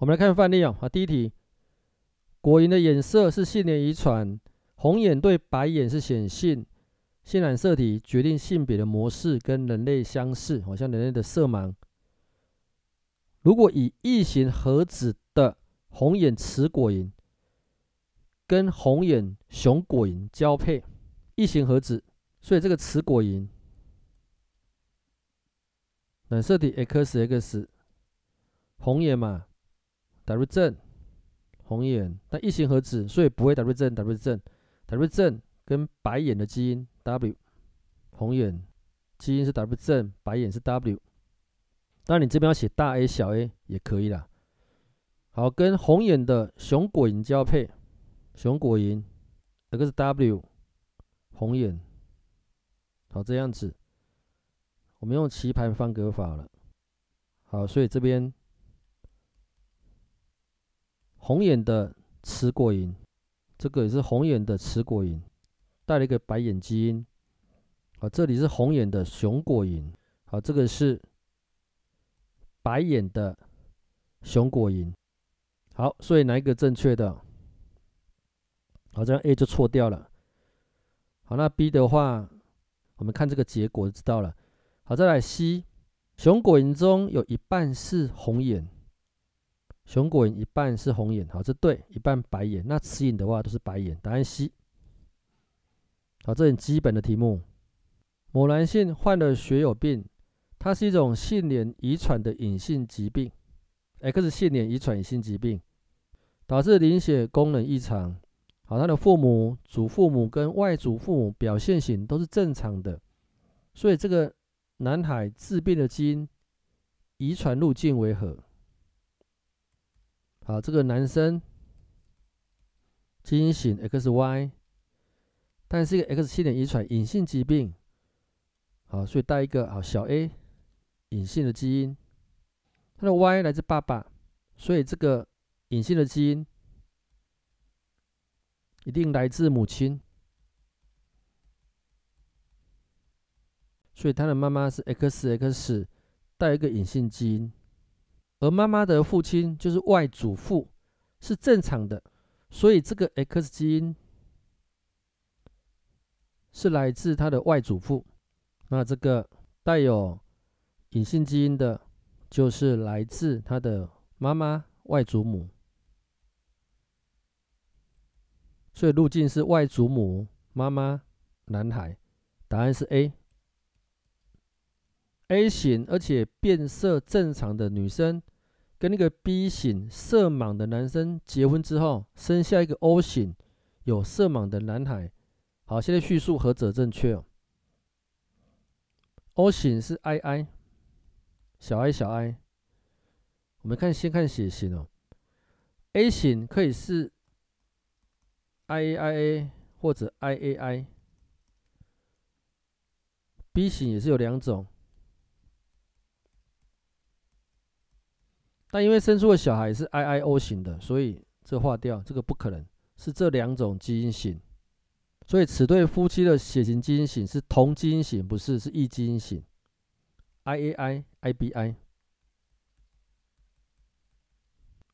我们来看范例哦。啊，第一题，果蝇的眼色是性联遗传，红眼对白眼是显性，性染色体决定性别的模式跟人类相似，好像人类的色盲。如果以异型合子的红眼雌果蝇跟红眼雄果蝇交配，异型合子，所以这个雌果蝇染色体 X X 红眼嘛。W 正红眼，但异形合子，所以不会 W 正 W 正，W 正跟白眼的基因 W 红眼基因是 W 正，白眼是 W。那你这边要写大 A 小 A 也可以啦。好，跟红眼的熊果蝇交配，熊果蝇这个是 W 红眼，好这样子，我们用棋盘方格法了。好，所以这边。红眼的雌果蝇，这个也是红眼的雌果蝇，带了一个白眼基因啊。这里是红眼的雄果蝇，好，这个是白眼的雄果蝇。好，所以哪一个正确的？好，这样 A 就错掉了。好，那 B 的话，我们看这个结果就知道了。好，再来 C，雄果蝇中有一半是红眼。熊果蝇一半是红眼，好，这对；一半白眼。那雌蝇的话都是白眼，答案 C。好，这很基本的题目。某男性患了血友病，它是一种性联遗传的隐性疾病，X 性联遗传隐性疾病，导致凝血功能异常。好，他的父母、祖父母跟外祖父母表现型都是正常的，所以这个男孩致病的基因遗传路径为何？啊，这个男生基因型 X Y，但是一个 X 七点遗传隐性疾病，好，所以带一个好小 a 隐性的基因，他的 Y 来自爸爸，所以这个隐性的基因一定来自母亲，所以他的妈妈是 X X 带一个隐性基因。而妈妈的父亲就是外祖父，是正常的，所以这个 X 基因是来自他的外祖父。那这个带有隐性基因的，就是来自他的妈妈外祖母。所以路径是外祖母、妈妈、男孩，答案是 A。A 型而且变色正常的女生，跟那个 B 型色盲的男生结婚之后，生下一个 O 型有色盲的男孩。好，现在叙述何者正确？O 型是 ii，小 i 小 i。我们看先看血型哦，A 型可以是 IAIA 或者 IAI，B 型也是有两种。但因为生出的小孩是 IIO 型的，所以这划掉，这个不可能是这两种基因型。所以此对夫妻的血型基因型是同基因型，不是是异基因型。IAI、IBI。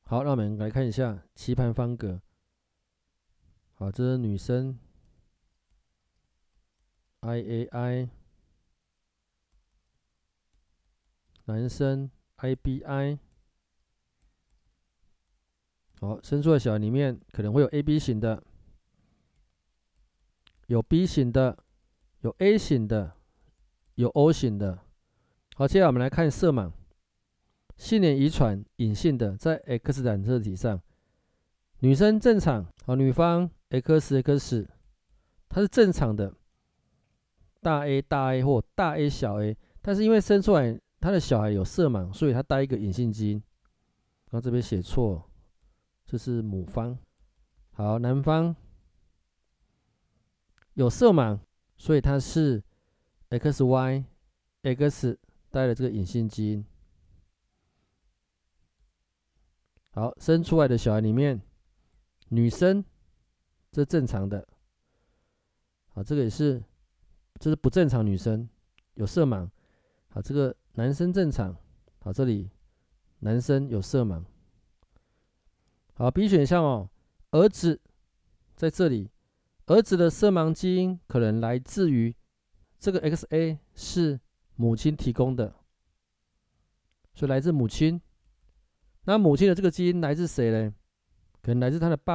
好，那我们来看一下棋盘方格。好，这是女生 IAI，男生 IBI。好，生出来小里面可能会有 A、B 型的，有 B 型的，有 A 型的，有 O 型的。好，接下来我们来看色盲，性染遗传隐性的在 X 染色体上，女生正常。好，女方 X X，她是正常的，大 A 大 A 或大 A 小 A，但是因为生出来他的小孩有色盲，所以她带一个隐性基因。那这边写错。这是母方，好，男方有色盲，所以他是 X Y X 带了这个隐性基因。好，生出来的小孩里面，女生这正常的，好，这个也是，这是不正常，女生有色盲，好，这个男生正常，好，这里男生有色盲。好，B 选项哦，儿子在这里，儿子的色盲基因可能来自于这个 Xa 是母亲提供的，所来自母亲。那母亲的这个基因来自谁呢？可能来自他的爸爸。